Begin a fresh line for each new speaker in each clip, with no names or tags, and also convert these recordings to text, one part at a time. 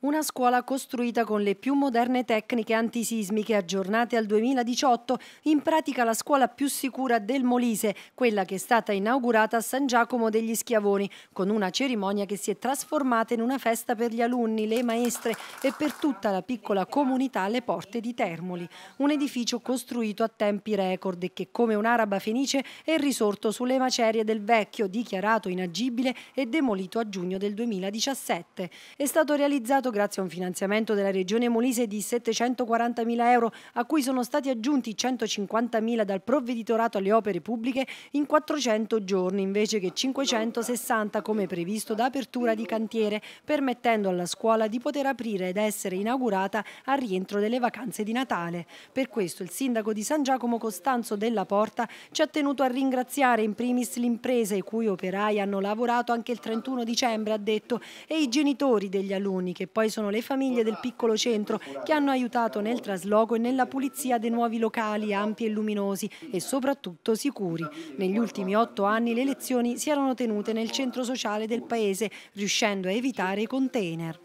Una scuola costruita con le più moderne tecniche antisismiche aggiornate al 2018, in pratica la scuola più sicura del Molise, quella che è stata inaugurata a San Giacomo degli Schiavoni, con una cerimonia che si è trasformata in una festa per gli alunni, le maestre e per tutta la piccola comunità alle porte di Termoli. Un edificio costruito a tempi record e che come un'araba fenice è risorto sulle macerie del vecchio, dichiarato inagibile e demolito a giugno del 2017. È stato realizzato realizzato grazie a un finanziamento della Regione Molise di 740.000 euro, a cui sono stati aggiunti 150.000 dal provveditorato alle opere pubbliche in 400 giorni, invece che 560 come previsto da apertura di cantiere, permettendo alla scuola di poter aprire ed essere inaugurata al rientro delle vacanze di Natale. Per questo il sindaco di San Giacomo Costanzo della Porta ci ha tenuto a ringraziare in primis l'impresa i cui operai hanno lavorato anche il 31 dicembre, ha detto, e i genitori degli alunni che poi poi sono le famiglie del piccolo centro che hanno aiutato nel trasloco e nella pulizia dei nuovi locali ampi e luminosi e soprattutto sicuri. Negli ultimi otto anni le elezioni si erano tenute nel centro sociale del paese, riuscendo a evitare i container.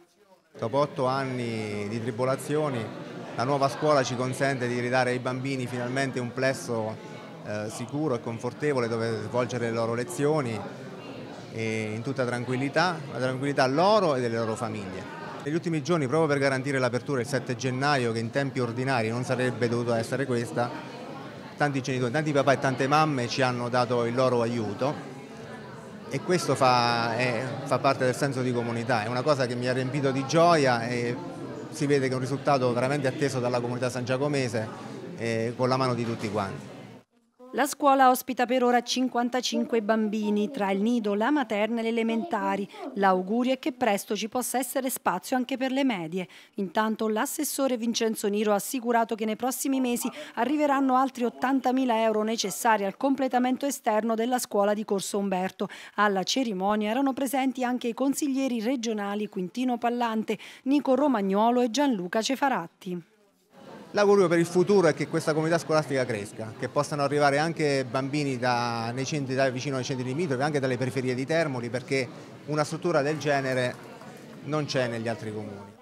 Dopo otto anni di tribolazioni la nuova scuola ci consente di ridare ai bambini finalmente un plesso eh, sicuro e confortevole dove svolgere le loro lezioni in tutta tranquillità, la tranquillità loro e delle loro famiglie. Negli ultimi giorni, proprio per garantire l'apertura il 7 gennaio, che in tempi ordinari non sarebbe dovuta essere questa, tanti genitori, tanti papà e tante mamme ci hanno dato il loro aiuto e questo fa, è, fa parte del senso di comunità, è una cosa che mi ha riempito di gioia e si vede che è un risultato veramente atteso dalla comunità sangiacomese eh, con la mano di tutti quanti.
La scuola ospita per ora 55 bambini, tra il nido, la materna e le elementari. L'augurio è che presto ci possa essere spazio anche per le medie. Intanto l'assessore Vincenzo Niro ha assicurato che nei prossimi mesi arriveranno altri 80.000 euro necessari al completamento esterno della scuola di Corso Umberto. Alla cerimonia erano presenti anche i consiglieri regionali Quintino Pallante, Nico Romagnolo e Gianluca Cefaratti.
L'augurio per il futuro è che questa comunità scolastica cresca, che possano arrivare anche bambini da, nei centri, da, vicino ai centri limitrofi, anche dalle periferie di Termoli, perché una struttura del genere non c'è negli altri comuni.